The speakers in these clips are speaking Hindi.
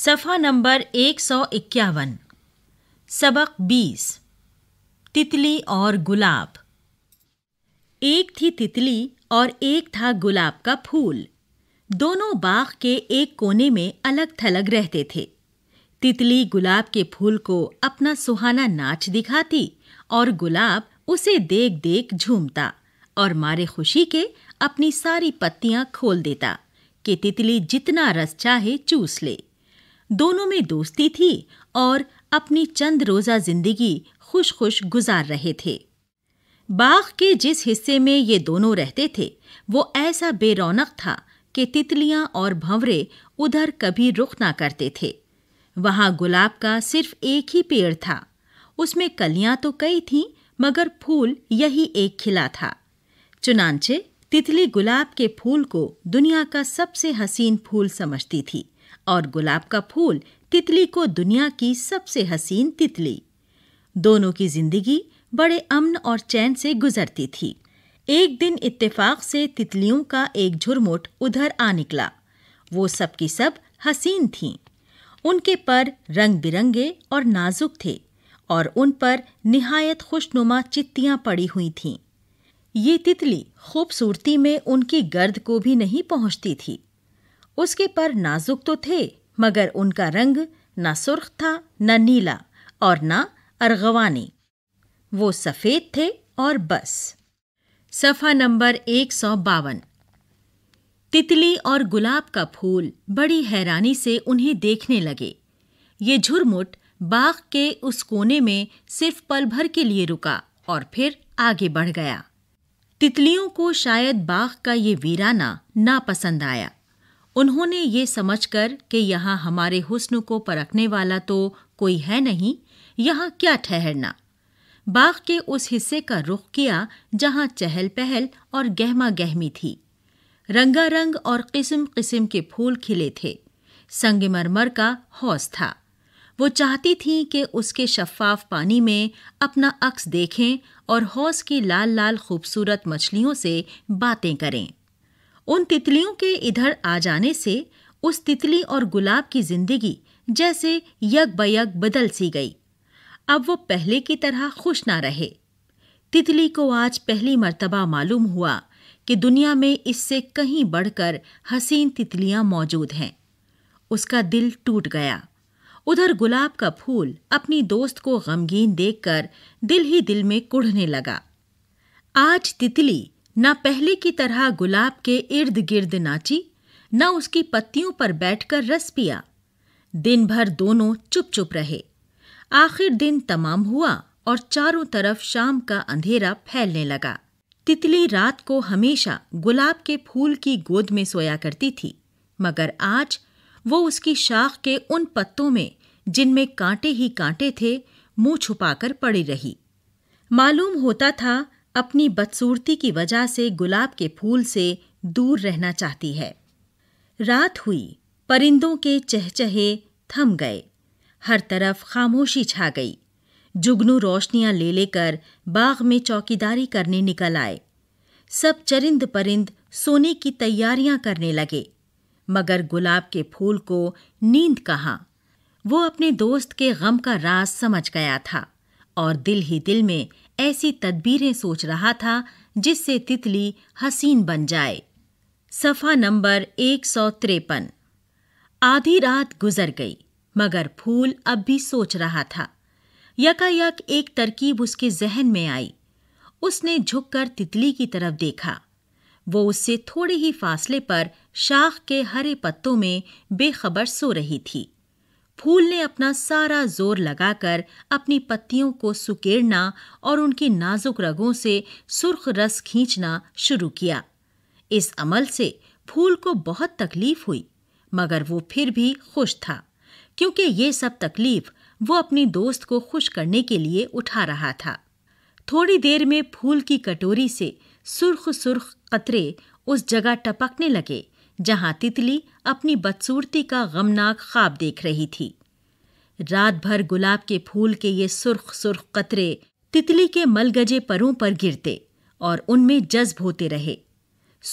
सफ़ा नंबर एक सौ इक्यावन सबक बीस तितली और गुलाब एक थी तितली और एक था गुलाब का फूल दोनों बाग के एक कोने में अलग थलग रहते थे तितली गुलाब के फूल को अपना सुहाना नाच दिखाती और गुलाब उसे देख देख झूमता और मारे खुशी के अपनी सारी पत्तियां खोल देता कि तितली जितना रस चाहे चूस ले दोनों में दोस्ती थी और अपनी चंद रोज़ा जिंदगी खुश खुश गुजार रहे थे बाग के जिस हिस्से में ये दोनों रहते थे वो ऐसा बेरौनक था कि तितलियां और भंवरे उधर कभी रुख ना करते थे वहाँ गुलाब का सिर्फ एक ही पेड़ था उसमें कलियां तो कई थीं मगर फूल यही एक खिला था चुनाचे तितली गुलाब के फूल को दुनिया का सबसे हसीन फूल समझती थी और गुलाब का फूल तितली को दुनिया की सबसे हसीन तितली दोनों की जिंदगी बड़े अमन और चैन से गुजरती थी एक दिन इत्तेफाक से तितलियों का एक झुरमुट उधर आ निकला वो सब की सब हसीन थीं उनके पर रंग बिरंगे और नाजुक थे और उन पर निहायत खुशनुमा चित्तियाँ पड़ी हुई थीं ये तितली खूबसूरती में उनकी गर्द को भी नहीं पहुँचती थी उसके पर नाजुक तो थे मगर उनका रंग न सुर्ख था न नीला और न अरगवानी वो सफ़ेद थे और बस सफ़ा नंबर एक सौ बावन तितली और गुलाब का फूल बड़ी हैरानी से उन्हें देखने लगे ये झुरमुट बाग के उस कोने में सिर्फ पल भर के लिए रुका और फिर आगे बढ़ गया तितलियों को शायद बाग का ये वीराना ना पसंद आया उन्होंने ये समझकर कि यहाँ हमारे हुस्न को परखने वाला तो कोई है नहीं यहाँ क्या ठहरना बाग के उस हिस्से का रुख किया जहाँ चहल पहल और गहमा गहमी थी रंगारंग और किस्म किस्म के फूल खिले थे संगमरमर का हौस था वो चाहती थीं कि उसके शफाफ पानी में अपना अक्स देखें और हौस की लाल लाल खूबसूरत मछलियों से बातें करें उन तितलियों के इधर आ जाने से उस तितली और गुलाब की जिंदगी जैसे यक बयक बदल सी गई अब वो पहले की तरह खुश ना रहे तितली को आज पहली मर्तबा मालूम हुआ कि दुनिया में इससे कहीं बढ़कर हसीन तितलियां मौजूद हैं उसका दिल टूट गया उधर गुलाब का फूल अपनी दोस्त को गमगीन देखकर दिल ही दिल में कुढ़ने लगा आज तितली न पहले की तरह गुलाब के इर्द गिर्द नाची न उसकी पत्तियों पर बैठकर रस पिया दिन भर दोनों चुप चुप रहे आखिर दिन तमाम हुआ और चारों तरफ शाम का अंधेरा फैलने लगा तितली रात को हमेशा गुलाब के फूल की गोद में सोया करती थी मगर आज वो उसकी शाख के उन पत्तों में जिनमें कांटे ही कांटे थे मुंह छुपाकर पड़ी रही मालूम होता था अपनी बदसूरती की वजह से गुलाब के फूल से दूर रहना चाहती है रात हुई परिंदों के चहचहे थम गए हर तरफ खामोशी छा गई जुगनू रोशनियां ले लेकर बाग में चौकीदारी करने निकल आए सब चरिंद परिंद सोने की तैयारियां करने लगे मगर गुलाब के फूल को नींद कहाँ वो अपने दोस्त के गम का राज समझ गया था और दिल ही दिल में ऐसी तदबीरें सोच रहा था जिससे तितली हसीन बन जाए सफ़ा नंबर एक सौ त्रेपन आधी रात गुजर गई मगर फूल अब भी सोच रहा था यकायक एक तरकीब उसके जहन में आई उसने झुककर तितली की तरफ देखा वो उससे थोड़े ही फासले पर शाख के हरे पत्तों में बेखबर सो रही थी फूल ने अपना सारा जोर लगाकर अपनी पत्तियों को सुकेड़ना और उनकी नाजुक रगों से सुर्ख रस खींचना शुरू किया इस अमल से फूल को बहुत तकलीफ हुई मगर वो फिर भी खुश था क्योंकि ये सब तकलीफ वो अपनी दोस्त को खुश करने के लिए उठा रहा था थोड़ी देर में फूल की कटोरी से सुर्ख सुर्ख कतरे उस जगह टपकने लगे जहां तितली अपनी बदसूरती का गमनाक ख्वाब देख रही थी रात भर गुलाब के फूल के ये सुर्ख सुर्ख कतरे तितली के मलगजे परों पर गिरते और उनमें जज्ब होते रहे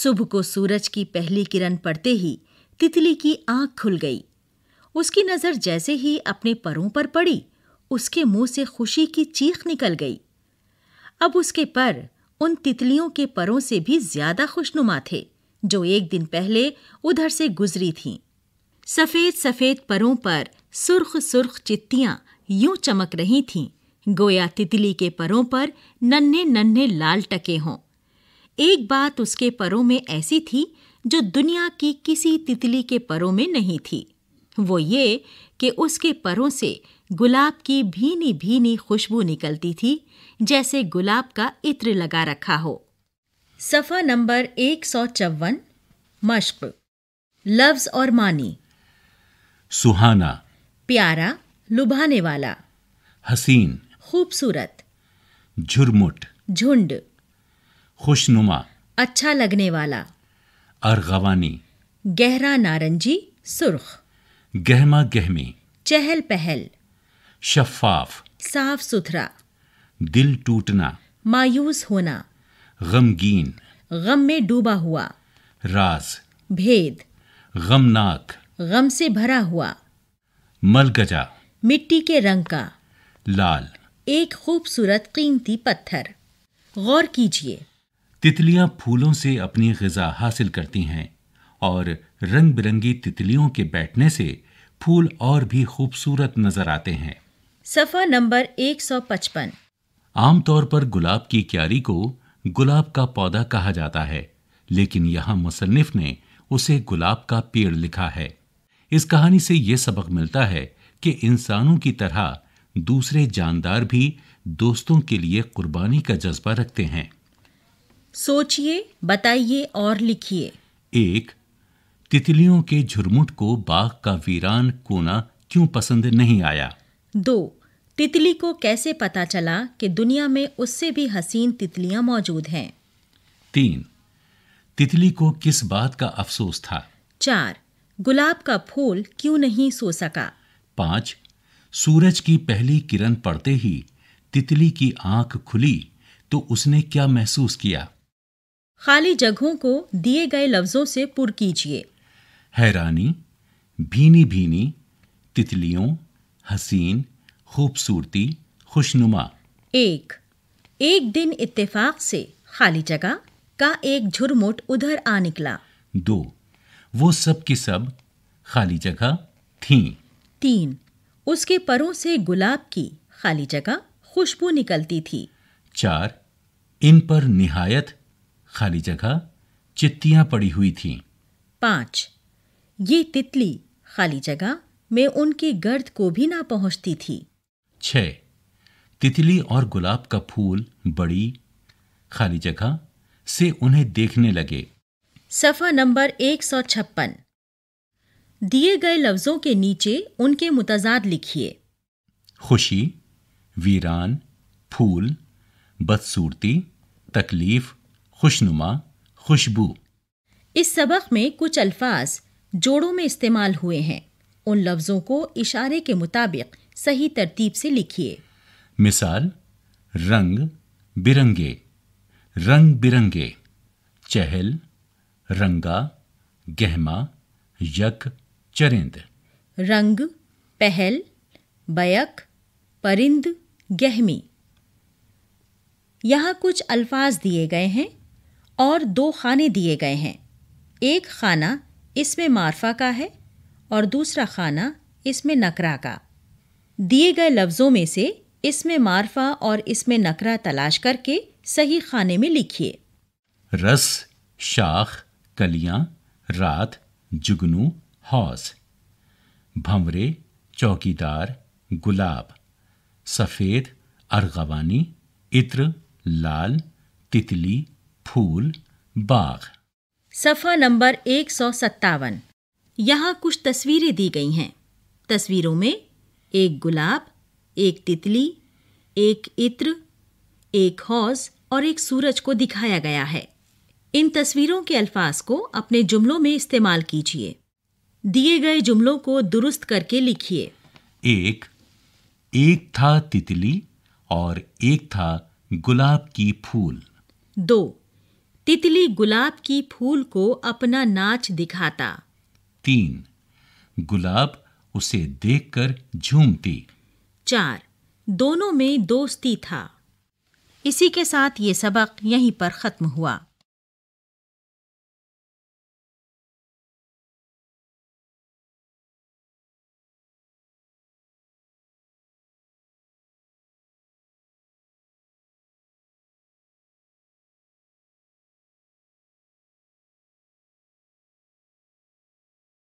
सुबह को सूरज की पहली किरण पड़ते ही तितली की आंख खुल गई उसकी नज़र जैसे ही अपने परों पर पड़ी उसके मुंह से खुशी की चीख निकल गई अब उसके पर उन तितलियों के परों से भी ज्यादा खुशनुमा थे जो एक दिन पहले उधर से गुजरी थीं। सफेद सफेद परों पर सुर्ख सुर्ख चित्तियां यूं चमक रही थीं गोया तितली के परों पर नन्हे नन्हे लाल टके हों एक बात उसके परों में ऐसी थी जो दुनिया की किसी तितली के परों में नहीं थी वो ये कि उसके परों से गुलाब की भीनी भीनी खुशबू निकलती थी जैसे गुलाब का इत्र लगा रखा हो सफ़ा नंबर एक सौ चौवन मश्क लफ्ज़ और मानी सुहाना प्यारा लुभाने वाला हसीन खूबसूरत झुरमुट झुंड खुशनुमा अच्छा लगने वाला अरगवानी गहरा नारंगी सुर्ख गहमा गहमी चहल पहल शफाफ साफ सुथरा दिल टूटना मायूस होना गमगीन गम में डूबा हुआ राज भेद गमनाक गम से भरा हुआ मलगजा मिट्टी के रंग का लाल एक खूबसूरत कीमती पत्थर गौर कीजिए तितलियां फूलों से अपनी गजा हासिल करती हैं और रंग बिरंगी तितलियों के बैठने से फूल और भी खूबसूरत नजर आते हैं सफा नंबर 155 आमतौर पर गुलाब की क्यारी को गुलाब का पौधा कहा जाता है लेकिन यहां मुसन्फ ने उसे गुलाब का पेड़ लिखा है इस कहानी से यह सबक मिलता है कि इंसानों की तरह दूसरे जानदार भी दोस्तों के लिए कुर्बानी का जज्बा रखते हैं सोचिए बताइए और लिखिए एक तितलियों के झुरमुट को बाग का वीरान कोना क्यों पसंद नहीं आया दो तितली को कैसे पता चला कि दुनिया में उससे भी हसीन तितलियां मौजूद हैं तीन तितली को किस बात का अफसोस था चार गुलाब का फूल क्यों नहीं सो सका पांच सूरज की पहली किरण पड़ते ही तितली की आंख खुली तो उसने क्या महसूस किया खाली जगहों को दिए गए लफ्जों से पुर कीजिए हैरानी भीनी भीनी तितलियों हसीन खूबसूरती खुशनुमा एक एक दिन इत्तेफाक से खाली जगह का एक झुरमुट उधर आ निकला दो वो सब की सब खाली जगह थी तीन उसके परों से गुलाब की खाली जगह खुशबू निकलती थी चार इन पर निहायत खाली जगह चित्तियां पड़ी हुई थीं पाँच ये तितली खाली जगह में उनके गर्द को भी ना पहुंचती थी छ तितली और गुलाब का फूल बड़ी खाली जगह से उन्हें देखने लगे सफ़ा नंबर एक सौ छप्पन दिए गए लफ्ज़ों के नीचे उनके मुतजाद लिखिए खुशी वीरान फूल बदसूरती तकलीफ खुशनुमा खुशबू इस सबक में कुछ अल्फाज जोड़ों में इस्तेमाल हुए हैं उन लफ्ज़ों को इशारे के मुताबिक सही तरतीब से लिखिए मिसाल रंग बिरंगे रंग बिरंगे चहल रंगा गहमा यक चरिंद रंग पहल बयक परिंद गहमी यहाँ कुछ अल्फाज दिए गए हैं और दो खाने दिए गए हैं एक खाना इसमें मारफा का है और दूसरा खाना इसमें नकरा का दिए गए लफ्ज़ों में से इसमें मारफा और इसमें नकरा तलाश करके सही खाने में लिखिए रस शाख कलियां रात जुगनू हौस भंवरे चौकीदार गुलाब सफ़ेद अर्गवानी इत्र लाल तितली फूल बाग सफ़ा नंबर एक सौ सत्तावन यहाँ कुछ तस्वीरें दी गई हैं तस्वीरों में एक गुलाब एक तितली एक इत्र एक हौज और एक सूरज को दिखाया गया है इन तस्वीरों के अल्फाज को अपने जुमलों में इस्तेमाल कीजिए दिए गए जुमलों को दुरुस्त करके लिखिए एक एक था तितली और एक था गुलाब की फूल दो तितली गुलाब की फूल को अपना नाच दिखाता तीन गुलाब उसे देखकर झूमती चार दोनों में दोस्ती था इसी के साथ ये सबक यहीं पर ख़त्म हुआ